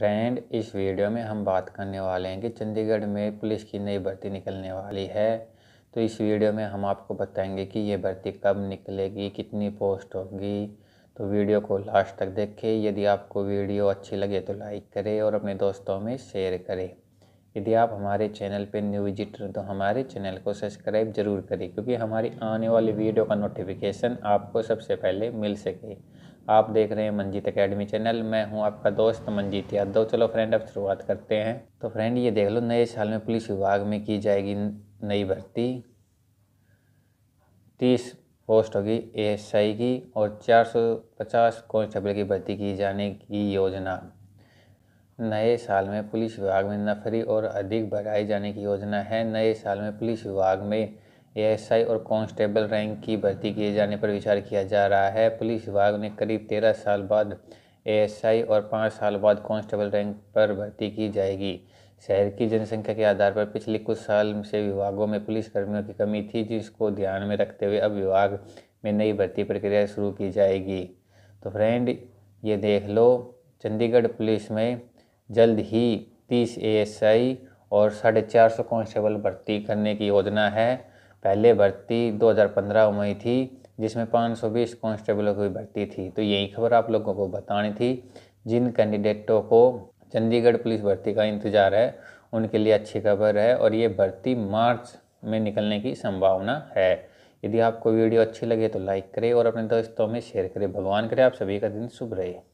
friend इस video में हम बात करने वाले हैं कि चंडीगढ़ में पुलिस की नई भर्ती निकलने वाली है तो इस वीडियो में हम आपको बताएंगे कि ये भर्ती कब निकलेगी कितनी पोस्ट होगी तो वीडियो को लास्ट तक देखें यदि आपको वीडियो अच्छी लगे तो लाइक करें और अपने दोस्तों में शेयर करें यदि आप हमारे चैनल पर न्यू विजिटर तो हमारे चैनल को सब्सक्राइब जरूर करें क्योंकि हमारी आने वाली वीडियो का नोटिफिकेशन आपको सबसे पहले मिल सके आप देख रहे हैं मंजीत अकेडमी चैनल मैं हूं आपका दोस्त मंजीत यादव चलो फ्रेंड अब शुरुआत करते हैं तो फ्रेंड ये देख लो नए साल में पुलिस विभाग में की जाएगी नई भर्ती तीस पोस्ट होगी एएसआई की और चार सौ पचास कॉन्स्टेबल की भर्ती की जाने की योजना नए साल में पुलिस विभाग में नफरी और अधिक बढ़ाए जाने की योजना है नए साल में पुलिस विभाग में एएसआई और कांस्टेबल रैंक की भर्ती किए जाने पर विचार किया जा रहा है पुलिस विभाग ने करीब तेरह साल बाद एएसआई और पाँच साल बाद कांस्टेबल रैंक पर भर्ती की जाएगी शहर की जनसंख्या के आधार पर पिछले कुछ साल से विभागों में पुलिस कर्मियों की कमी थी जिसको ध्यान में रखते हुए अब विभाग में नई भर्ती प्रक्रिया शुरू की जाएगी तो फ्रेंड ये देख लो चंडीगढ़ पुलिस में जल्द ही तीस एएसआई और साढ़े चार सौ कांस्टेबल भर्ती करने की योजना है पहले भर्ती 2015 में थी जिसमें 520 कांस्टेबलों की भर्ती थी तो यही खबर आप लोगों को बतानी थी जिन कैंडिडेटों को चंडीगढ़ पुलिस भर्ती का इंतज़ार है उनके लिए अच्छी खबर है और ये भर्ती मार्च में निकलने की संभावना है यदि आपको वीडियो अच्छी लगे तो लाइक करें और अपने दोस्तों में शेयर करें भगवान करे आप सभी का दिन शुभ रहे